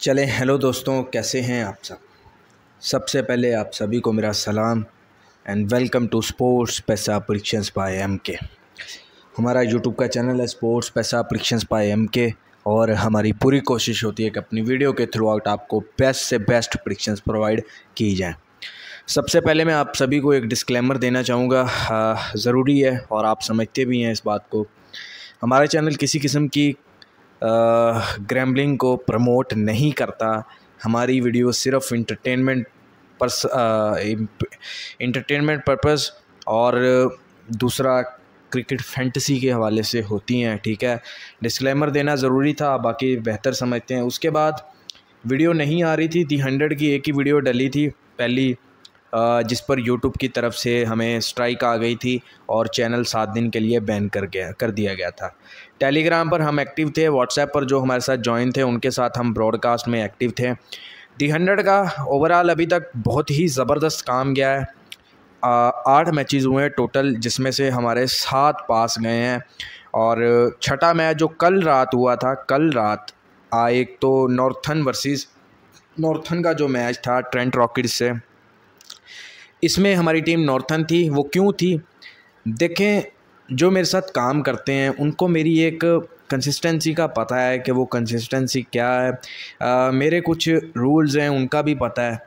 चले हेलो दोस्तों कैसे हैं आप सब सबसे पहले आप सभी को मेरा सलाम एंड वेलकम टू स्पोर्ट्स पैसा परीक्षणस बाय एम के हमारा यूट्यूब का चैनल है स्पोर्ट्स पैसा परीक्षंस बाय एम के और हमारी पूरी कोशिश होती है कि अपनी वीडियो के थ्रू आउट आपको बेस्ट से बेस्ट परीक्षंस प्रोवाइड की जाएँ सबसे पहले मैं आप सभी को एक डिस्क्लेमर देना चाहूँगा हाँ, ज़रूरी है और आप समझते भी हैं इस बात को हमारे चैनल किसी किस्म की ग्रैम्बलिंग को प्रमोट नहीं करता हमारी वीडियो सिर्फ इंटरटेनमेंट पर इंटरटेनमेंट पर्पस और दूसरा क्रिकेट फैंटसी के हवाले से होती हैं ठीक है डिस्क्लेमर देना ज़रूरी था बाकी बेहतर समझते हैं उसके बाद वीडियो नहीं आ रही थी दी हंड्रेड की एक ही वीडियो डली थी पहली जिस पर यूट्यूब की तरफ से हमें स्ट्राइक आ गई थी और चैनल सात दिन के लिए बैन कर गया कर दिया गया था टेलीग्राम पर हम एक्टिव थे व्हाट्सएप पर जो हमारे साथ ज्वाइन थे उनके साथ हम ब्रॉडकास्ट में एक्टिव थे दी हंड्रेड का ओवरऑल अभी तक बहुत ही ज़बरदस्त काम गया है आठ मैचेस हुए हैं टोटल जिसमें से हमारे सात पास गए हैं और छठा मैच जो कल रात हुआ था कल रात आ एक तो नॉर्थन वर्सेस नॉर्थन का जो मैच था ट्रेंट रॉकेट्स से इसमें हमारी टीम नॉर्थन थी वो क्यों थी देखें जो मेरे साथ काम करते हैं उनको मेरी एक कंसिस्टेंसी का पता है कि वो कंसिस्टेंसी क्या है आ, मेरे कुछ रूल्स हैं उनका भी पता है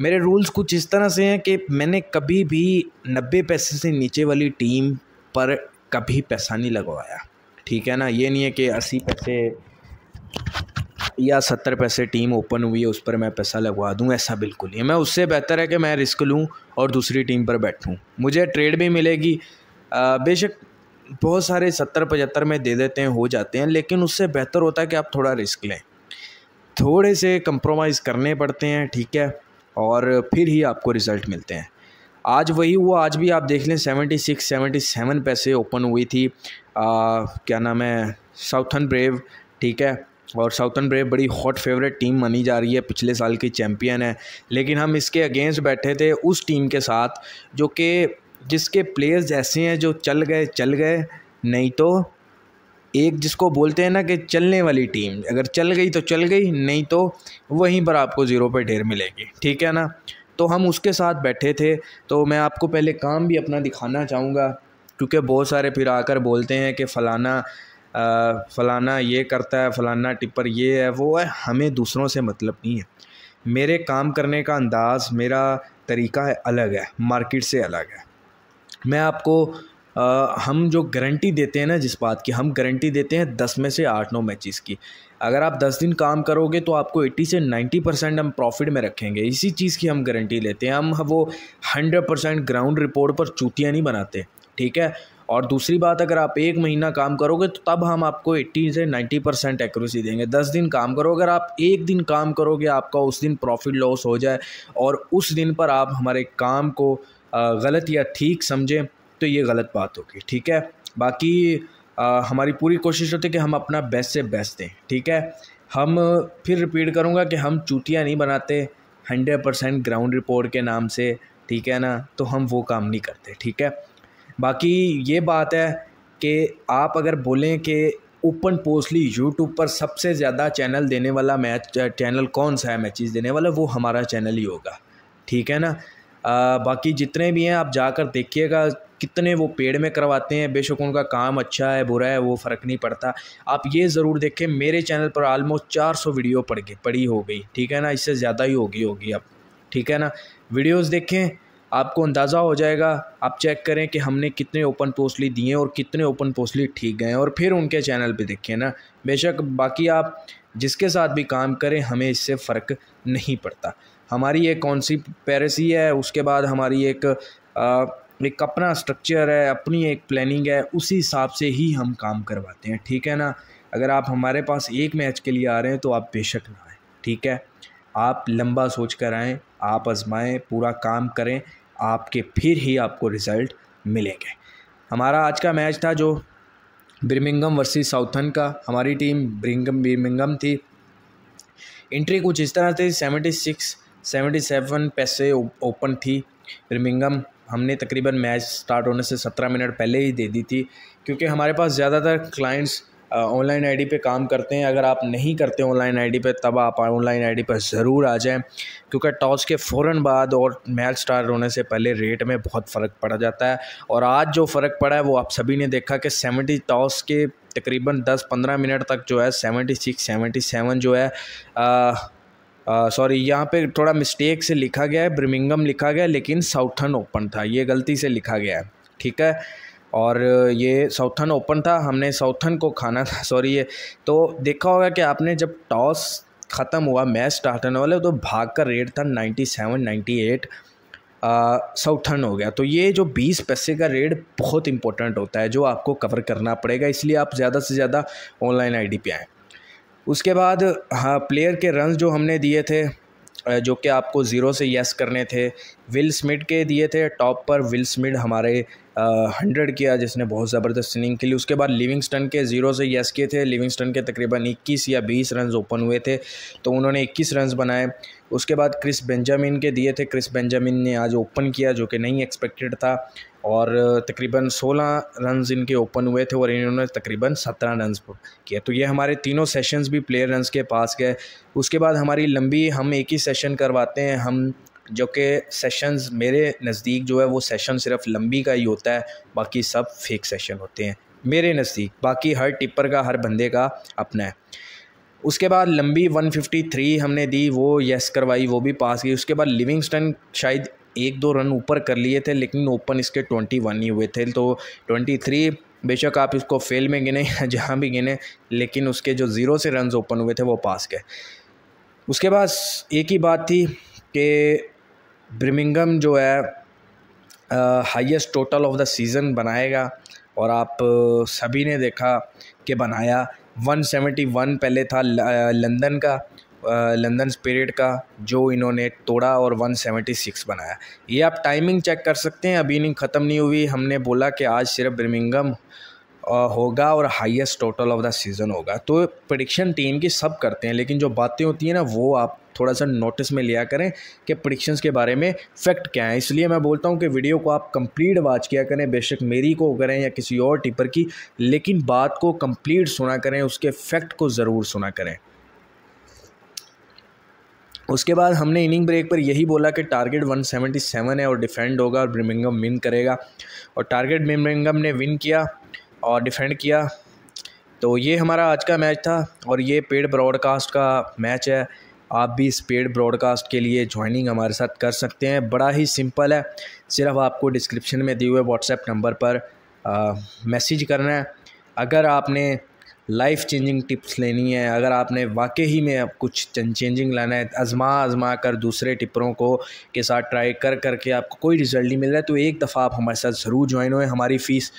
मेरे रूल्स कुछ इस तरह से हैं कि मैंने कभी भी नब्बे पैसे से नीचे वाली टीम पर कभी पैसा नहीं लगवाया ठीक है ना ये नहीं है कि अस्सी पैसे या सत्तर पैसे टीम ओपन हुई है उस पर मैं पैसा लगवा दूँ ऐसा बिल्कुल नहीं मैं उससे बेहतर है कि मैं रिस्क लूँ और दूसरी टीम पर बैठूँ मुझे ट्रेड भी मिलेगी बेशक बहुत सारे सत्तर पचहत्तर में दे देते हैं हो जाते हैं लेकिन उससे बेहतर होता है कि आप थोड़ा रिस्क लें थोड़े से कंप्रोमाइज़ करने पड़ते हैं ठीक है और फिर ही आपको रिज़ल्ट मिलते हैं आज वही हुआ आज भी आप देख लें सेवेंटी सिक्स सेवेंटी सेवन पैसे ओपन हुई थी आ, क्या नाम है साउथन ब्रेव ठीक है और साउथन ब्रेव बड़ी हॉट फेवरेट टीम मानी जा रही है पिछले साल की चैम्पियन है लेकिन हम इसके अगेंस्ट बैठे थे उस टीम के साथ जो कि जिसके प्लेयर्स ऐसे हैं जो चल गए चल गए नहीं तो एक जिसको बोलते हैं ना कि चलने वाली टीम अगर चल गई तो चल गई नहीं तो वहीं पर आपको ज़ीरो पे ढेर मिलेगी ठीक है ना तो हम उसके साथ बैठे थे तो मैं आपको पहले काम भी अपना दिखाना चाहूँगा क्योंकि बहुत सारे फिर आकर बोलते हैं कि फ़लाना फ़लाना ये करता है फ़लाना टिपर ये है वो है हमें दूसरों से मतलब नहीं है मेरे काम करने का अंदाज़ मेरा तरीका है अलग है मार्केट से अलग है मैं आपको आ, हम जो गारंटी देते हैं ना जिस बात की हम गारंटी देते हैं दस में से आठ नौ मैचेस की अगर आप दस दिन काम करोगे तो आपको एट्टी से नाइन्टी परसेंट हम प्रॉफिट में रखेंगे इसी चीज़ की हम गारंटी लेते हैं हम वो हंड्रेड परसेंट ग्राउंड रिपोर्ट पर चूतियाँ नहीं बनाते ठीक है और दूसरी बात अगर आप एक महीना काम करोगे तो तब हम आपको 80 से 90 परसेंट एक्यूरेसी देंगे दस दिन काम करो अगर आप एक दिन काम करोगे आपका उस दिन प्रॉफिट लॉस हो जाए और उस दिन पर आप हमारे काम को गलत या ठीक समझें तो ये गलत बात होगी ठीक है बाकी आ, हमारी पूरी कोशिश होती है कि हम अपना बेस्ट से बेस्ट दें ठीक है हम फिर रिपीट करूँगा कि हम चूतियाँ नहीं बनाते हंड्रेड परसेंट ग्राउंड रिपोर्ट के नाम से ठीक है ना तो हम वो काम नहीं करते ठीक है बाकी ये बात है कि आप अगर बोलें कि ओपन पोस्टली यूट्यूब पर सबसे ज़्यादा चैनल देने वाला मैच चैनल कौन सा है मैचेस देने वाला वो हमारा चैनल ही होगा ठीक है ना आ, बाकी जितने भी हैं आप जाकर देखिएगा कितने वो पेड़ में करवाते हैं बेशक उनका काम अच्छा है बुरा है वो फ़र्क नहीं पड़ता आप ये ज़रूर देखें मेरे चैनल पर आलमोस्ट चार सौ वीडियो पड़ गई पड़ी हो गई ठीक है ना इससे ज़्यादा ही होगी होगी अब ठीक है ना वीडियोज़ देखें आपको अंदाज़ा हो जाएगा आप चेक करें कि हमने कितने ओपन पोस्टली दिए और कितने ओपन पोस्टली ठीक गए और फिर उनके चैनल पे देखें ना बेशक बाकी आप जिसके साथ भी काम करें हमें इससे फ़र्क नहीं पड़ता हमारी एक कौन सी पैरसी है उसके बाद हमारी एक आ, एक अपना स्ट्रक्चर है अपनी एक प्लानिंग है उसी हिसाब से ही हम काम करवाते हैं ठीक है ना अगर आप हमारे पास एक मैच के लिए आ रहे हैं तो आप बेशक ना आएँ ठीक है आप लंबा सोच कर आएँ आप आजमाएँ पूरा काम करें आपके फिर ही आपको रिज़ल्ट मिलेंगे हमारा आज का मैच था जो ब्रिमिंगम वर्सेस साउथन का हमारी टीम ब्रिंगम ब्रिमिंगम थी इंट्री कुछ इस तरह थी सेवेंटी सिक्स सेवेंटी सेवन पैसे ओपन थी ब्रिमिंगम हमने तकरीबन मैच स्टार्ट होने से सत्रह मिनट पहले ही दे दी थी क्योंकि हमारे पास ज़्यादातर क्लाइंट्स ऑनलाइन आईडी पे काम करते हैं अगर आप नहीं करते ऑनलाइन आईडी पे तब आप ऑनलाइन आईडी पर ज़रूर आ जाएं क्योंकि टॉस के फ़ौर बाद और मैच स्टार्ट होने से पहले रेट में बहुत फ़र्क पड़ जाता है और आज जो फ़र्क पड़ा है वो आप सभी ने देखा कि सेवेंटी टॉस के तकरीबन दस पंद्रह मिनट तक जो है सेवेंटी सिक्स सेवेंटी सेवन जो है आ, सॉरी यहाँ पे थोड़ा मिस्टेक से लिखा गया है ब्रिमिंगम लिखा गया है लेकिन साउथन ओपन था ये गलती से लिखा गया है ठीक है और ये साउथन ओपन था हमने साउथन को खाना था सॉरी ये तो देखा होगा कि आपने जब टॉस ख़त्म हुआ मैच स्टार्ट होने वाले तो भाग का रेट था ninety seven ninety eight Southern हो गया तो ये जो बीस पैसे का रेट बहुत इंपॉर्टेंट होता है जो आपको कवर करना पड़ेगा इसलिए आप ज़्यादा से ज़्यादा ऑनलाइन आईडी पे आएँ उसके बाद हाँ प्लेयर के रन जो हमने दिए थे जो कि आपको ज़ीरो से यस करने थे विल स्मिट के दिए थे टॉप पर विल स्मिड हमारे हंड्रेड किया जिसने बहुत ज़बरदस्त इनिंग खेली उसके बाद लिविंगस्टन के ज़ीरो से यस किए थे लिविंगस्टन के तकरीबन इक्कीस या बीस रन ओपन हुए थे तो उन्होंने इक्कीस रन बनाए उसके बाद क्रिस बेंजामिन के दिए थे क्रिस बेंजामिन ने आज ओपन किया जो कि नहीं एक्सपेक्टेड था और तकरीबन 16 रन इनके ओपन हुए थे और इन्होंने तकरीबन 17 रन किए तो ये हमारे तीनों सेशंस भी प्लेयर रन के पास गए उसके बाद हमारी लंबी हम एक ही सेशन करवाते हैं हम जो कि सेशंस मेरे नज़दीक जो है वो सेशन सिर्फ लंबी का ही होता है बाकी सब फेक सेशन होते हैं मेरे नज़दीक बाकी हर टिपर का हर बंदे का अपना है उसके बाद लंबी 153 हमने दी वो यस करवाई वो भी पास की उसके बाद लिविंगस्टन शायद एक दो रन ऊपर कर लिए थे लेकिन ओपन इसके 21 ही हुए थे तो 23 बेशक आप इसको फेल में गिने जहाँ भी गिने लेकिन उसके जो ज़ीरो से रन ओपन हुए थे वो पास गए उसके बाद एक ही बात थी कि ब्रिमिंगम जो है highest total of the season बनाएगा और आप सभी ने देखा कि बनाया 171 पहले था लंदन का लंदन स्पिरिट का जो इन्होंने तोड़ा और 176 बनाया ये आप टाइमिंग चेक कर सकते हैं अभी इनिंग ख़त्म नहीं हुई हमने बोला कि आज सिर्फ ब्रिमिंगम होगा और highest total of the season होगा तो प्रडिक्शन टीम की सब करते हैं लेकिन जो बातें होती हैं ना वो आप थोड़ा सा नोटिस में लिया करें कि प्रडिक्शंस के बारे में फैक्ट क्या है इसलिए मैं बोलता हूँ कि वीडियो को आप कंप्लीट वॉच किया करें बेशक मेरी को करें या किसी और टिपर की लेकिन बात को कम्प्लीट सुना करें उसके फैक्ट को ज़रूर सुना करें उसके बाद हमने इनिंग ब्रेक पर यही बोला कि टारगेट 177 है और डिफेंड होगा और ब्रिमिंगम विन करेगा और टारगेट ब्रिमिंगम ने विन किया और डिफेंड किया तो ये हमारा आज का मैच था और ये पेड ब्रॉडकास्ट का मैच है आप भी इस पेड ब्रॉडकास्ट के लिए ज्वाइनिंग हमारे साथ कर सकते हैं बड़ा ही सिंपल है सिर्फ आपको डिस्क्रिप्शन में दिए हुए व्हाट्सएप नंबर पर मैसेज करना है अगर आपने लाइफ चेंजिंग टिप्स लेनी है अगर आपने वाकई ही में अब कुछ चेंजिंग लाना है आजमा आजमा कर दूसरे टिपरों को के साथ ट्राई कर करके आपको कोई रिज़ल्ट नहीं मिल रहा है तो एक दफ़ा आप हमारे साथ ज़रूर ज्वाइन होएं हमारी फ़ीस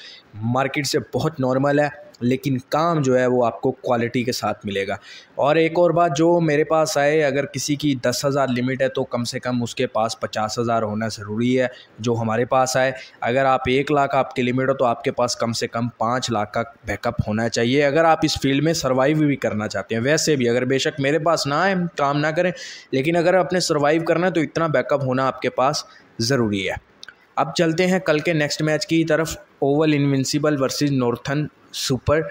मार्केट से बहुत नॉर्मल है लेकिन काम जो है वो आपको क्वालिटी के साथ मिलेगा और एक और बात जो मेरे पास आए अगर किसी की दस हज़ार लिमिट है तो कम से कम उसके पास पचास हज़ार होना ज़रूरी है जो हमारे पास आए अगर आप एक लाख आपकी लिमिट हो तो आपके पास कम से कम पाँच लाख का बैकअप होना चाहिए अगर आप इस फील्ड में सर्वाइव भी करना चाहते हैं वैसे भी अगर बेशक मेरे पास ना आए काम ना करें लेकिन अगर आपने सर्वाइव करना है तो इतना बैकअप होना आपके पास ज़रूरी है अब चलते हैं कल के नेक्स्ट मैच की तरफ Oval Invincible versus Northern Super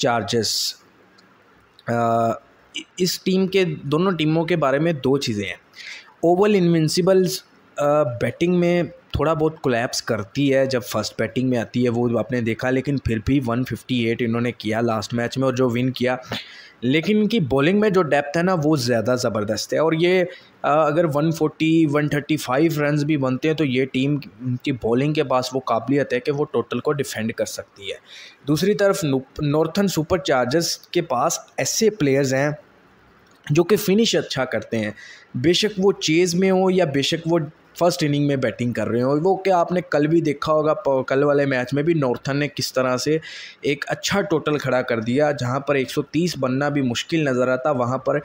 Chargers इस टीम के दोनों टीमों के बारे में दो चीज़ें हैं ओवल इनविंसिबल्स बैटिंग में थोड़ा बहुत कोलैप्स करती है जब फर्स्ट बैटिंग में आती है वो आपने देखा लेकिन फिर भी 158 इन्होंने किया लास्ट मैच में और जो विन किया लेकिन इनकी बॉलिंग में जो डेप्थ है ना वो ज़्यादा ज़बरदस्त है और ये अगर 140 135 रन्स भी बनते हैं तो ये टीम की बॉलिंग के पास वो काबिलियत है कि वो टोटल को डिफेंड कर सकती है दूसरी तरफ नॉर्थन सुपर चार्जर्स के पास ऐसे प्लेयर्स हैं जो कि फिनिश अच्छा करते हैं बेशक वो चेज़ में हो या बेशक वो फर्स्ट इनिंग में बैटिंग कर रहे हो वो क्या आपने कल भी देखा होगा कल वाले मैच में भी नॉर्थन ने किस तरह से एक अच्छा टोटल खड़ा कर दिया जहाँ पर 130 बनना भी मुश्किल नज़र आता वहाँ पर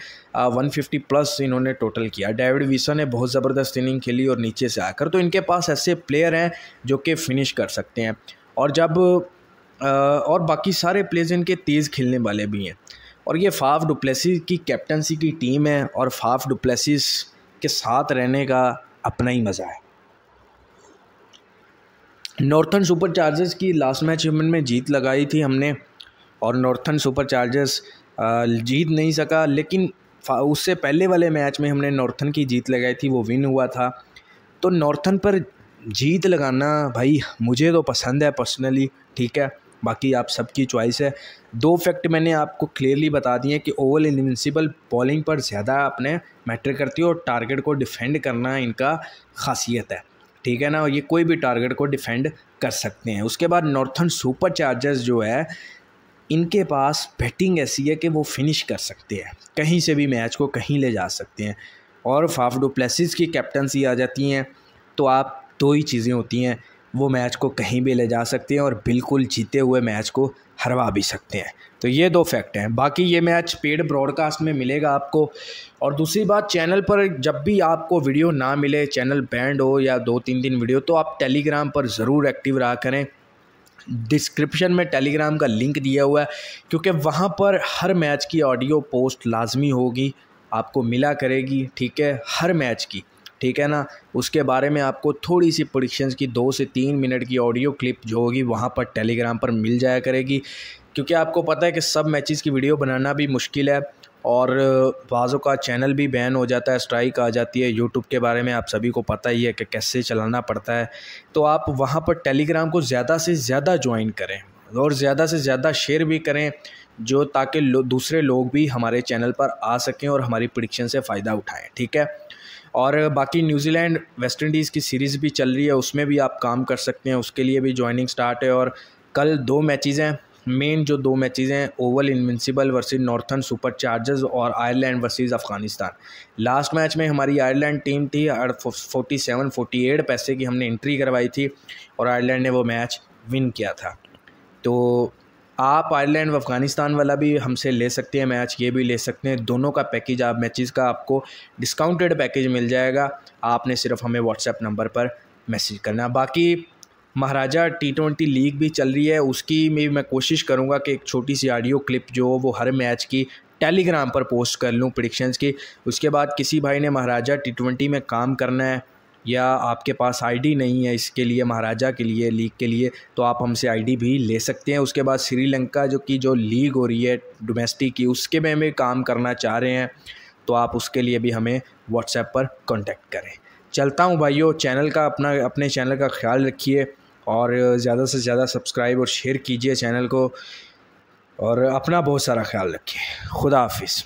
वन 150 प्लस इन्होंने टोटल किया डेविड विसन ने बहुत ज़बरदस्त इनिंग खेली और नीचे से आकर तो इनके पास ऐसे प्लेयर हैं जो कि फिनिश कर सकते हैं और जब और बाकी सारे प्लेयर्स इनके तेज़ खेलने वाले भी हैं और ये फाफ डुप्लेसिस की कैप्टनसी की टीम है और फाफ डुप्लेसिस के साथ रहने का अपना ही मज़ा है नॉर्थन सुपर चार्जर्स की लास्ट मैच में जीत लगाई थी हमने और नॉर्थन सुपर चार्जर्स जीत नहीं सका लेकिन उससे पहले वाले मैच में हमने नॉर्थन की जीत लगाई थी वो विन हुआ था तो नॉर्थन पर जीत लगाना भाई मुझे तो पसंद है पर्सनली ठीक है बाकी आप सबकी चॉइस है दो फैक्ट मैंने आपको क्लियरली बता दिए कि ओवल इन्विंसिबल बॉलिंग पर ज़्यादा अपने मैटर करती है और टारगेट को डिफेंड करना इनका खासियत है ठीक है ना ये कोई भी टारगेट को डिफेंड कर सकते हैं उसके बाद नॉर्थन सुपर चार्जर्स जो है इनके पास बैटिंग ऐसी है कि वो फिनिश कर सकते हैं कहीं से भी मैच को कहीं ले जा सकते हैं और फाफ डोप्लेसिस की कैप्टनसी आ जाती हैं तो आप दो ही चीज़ें होती हैं वो मैच को कहीं भी ले जा सकते हैं और बिल्कुल जीते हुए मैच को हरवा भी सकते हैं तो ये दो फैक्ट हैं बाकी ये मैच पेड ब्रॉडकास्ट में मिलेगा आपको और दूसरी बात चैनल पर जब भी आपको वीडियो ना मिले चैनल बैंड हो या दो तीन दिन वीडियो तो आप टेलीग्राम पर ज़रूर एक्टिव रहा करें डिस्क्रिप्शन में टेलीग्राम का लिंक दिया हुआ है क्योंकि वहाँ पर हर मैच की ऑडियो पोस्ट लाजमी होगी आपको मिला करेगी ठीक है हर मैच की ठीक है ना उसके बारे में आपको थोड़ी सी प्रोडिक्शन की दो से तीन मिनट की ऑडियो क्लिप जो होगी वहाँ पर टेलीग्राम पर मिल जाया करेगी क्योंकि आपको पता है कि सब मैचेस की वीडियो बनाना भी मुश्किल है और बाज़ों का चैनल भी बैन हो जाता है स्ट्राइक आ जाती है यूट्यूब के बारे में आप सभी को पता ही है कि कैसे चलाना पड़ता है तो आप वहाँ पर टेलीग्राम को ज़्यादा से ज़्यादा ज्वाइन करें और ज़्यादा से ज़्यादा शेयर भी करें जो ताकि लो, दूसरे लोग भी हमारे चैनल पर आ सकें और हमारी प्रडिक्शन से फ़ायदा उठाएँ ठीक है और बाकी न्यूजीलैंड वेस्ट इंडीज़ की सीरीज़ भी चल रही है उसमें भी आप काम कर सकते हैं उसके लिए भी ज्वाइनिंग स्टार्ट है और कल दो मैचेज़ हैं मेन जो दो मैचेज़ हैं Oval Invincible versus Northern Super Chargers और Ireland versus Afghanistan last match में हमारी आयरलैंड टीम थी फोर्टी सेवन फोर्टी एट पैसे की हमने एंट्री करवाई थी और आयरलैंड ने वो मैच विन किया था तो आप आयरलैंड व अफ़गानिस्तान वाला भी हमसे ले सकते हैं मैच ये भी ले सकते हैं दोनों का पैकेज आप मैचेस का आपको डिस्काउंटेड पैकेज मिल जाएगा आपने सिर्फ हमें व्हाट्सएप नंबर पर मैसेज करना बाकी महाराजा टी ट्वेंटी लीग भी चल रही है उसकी भी मैं कोशिश करूँगा कि एक छोटी सी ऑडियो क्लिप जो वो हर मैच की टेलीग्राम पर पोस्ट कर लूँ प्रडिक्शंस की उसके बाद किसी भाई ने महाराजा टी ट्वेंटी में काम करना है या आपके पास आईडी नहीं है इसके लिए महाराजा के लिए लीग के लिए तो आप हमसे आईडी भी ले सकते हैं उसके बाद श्रीलंका जो कि जो लीग हो रही है डोमेस्टिक की उसके में हमें काम करना चाह रहे हैं तो आप उसके लिए भी हमें व्हाट्सएप पर कॉन्टैक्ट करें चलता हूँ भाइयों चैनल का अपना अपने चैनल का ख्याल रखिए और ज़्यादा से ज़्यादा सब्सक्राइब और शेयर कीजिए चैनल को और अपना बहुत सारा ख्याल रखिए खुदा हाफिज़